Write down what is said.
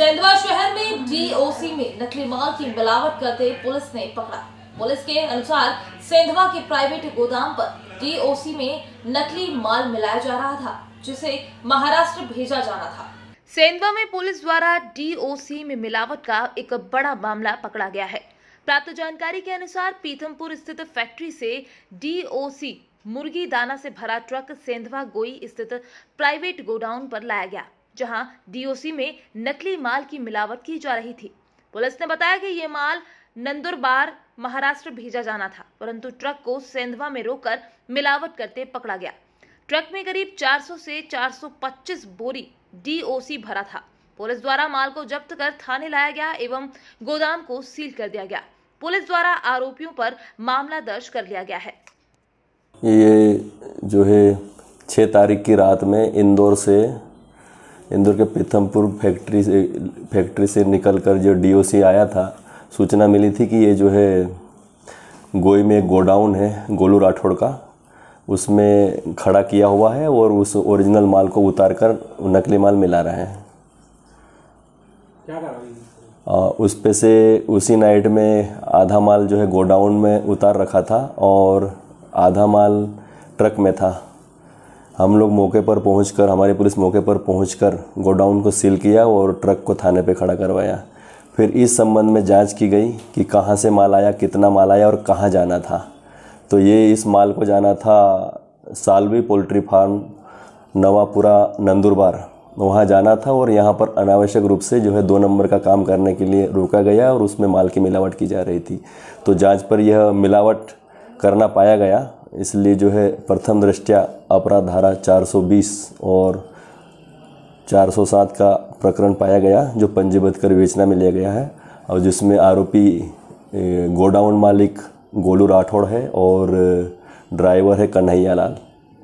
सेंधवा शहर में डीओसी में नकली माल की मिलावट करते पुलिस ने पकड़ा पुलिस के अनुसार सेंधवा के प्राइवेट गोदाम पर डीओसी में नकली माल मिलाया जा रहा था जिसे महाराष्ट्र भेजा जाना था सेंधवा में पुलिस द्वारा डीओसी में मिलावट का एक बड़ा मामला पकड़ा गया है प्राप्त जानकारी के अनुसार पीथमपुर स्थित फैक्ट्री से डीओसी मुर्गी दाना से भरा ट्रक सेंधवा गोई स्थित प्राइवेट गोडाउन पर लाया गया जहां डीओसी में नकली माल की मिलावट की जा रही थी पुलिस ने बताया कि ये माल नंदुरबार महाराष्ट्र भेजा जाना था परंतु ट्रक को सेंधवा में रोककर मिलावट करते पकड़ा गया ट्रक में करीब 400 से 425 बोरी डीओसी भरा था पुलिस द्वारा माल को जब्त कर थाने लाया गया एवं गोदाम को सील कर दिया गया पुलिस द्वारा आरोपियों पर मामला दर्ज कर लिया गया है ये जो है छः तारीख की रात में इंदौर से इंदौर के पीथमपुर फैक्ट्री से फैक्ट्री से निकल कर जो डीओसी आया था सूचना मिली थी कि ये जो है गोई में एक गोडाउन है गोलू राठौड़ का उसमें खड़ा किया हुआ है और उस ओरिजिनल माल को उतार कर नकली माल मिला रहे हैं आ, उस पे से उसी नाइट में आधा माल जो है गोडाउन में उतार रखा था और आधा माल ट्रक में था हम लोग मौके पर पहुँच हमारी पुलिस मौके पर पहुँच गोडाउन को सील किया और ट्रक को थाने पर खड़ा करवाया फिर इस संबंध में जांच की गई कि कहाँ से माल आया कितना माल आया और कहाँ जाना था तो ये इस माल को जाना था सालवी पोल्ट्री फार्म नवापुरा नंदुरबार वहाँ जाना था और यहाँ पर अनावश्यक रूप से जो है दो नंबर का काम करने के लिए रोका गया और उसमें माल की मिलावट की जा रही थी तो जांच पर यह मिलावट करना पाया गया इसलिए जो है प्रथम दृष्टया अपराध धारा 420 और 407 का प्रकरण पाया गया जो पंजीबद्ध कर विवेचना में लिया गया है और जिसमें आरोपी गोडाउन मालिक गोलू राठौड़ है और ड्राइवर है कन्हैया लाल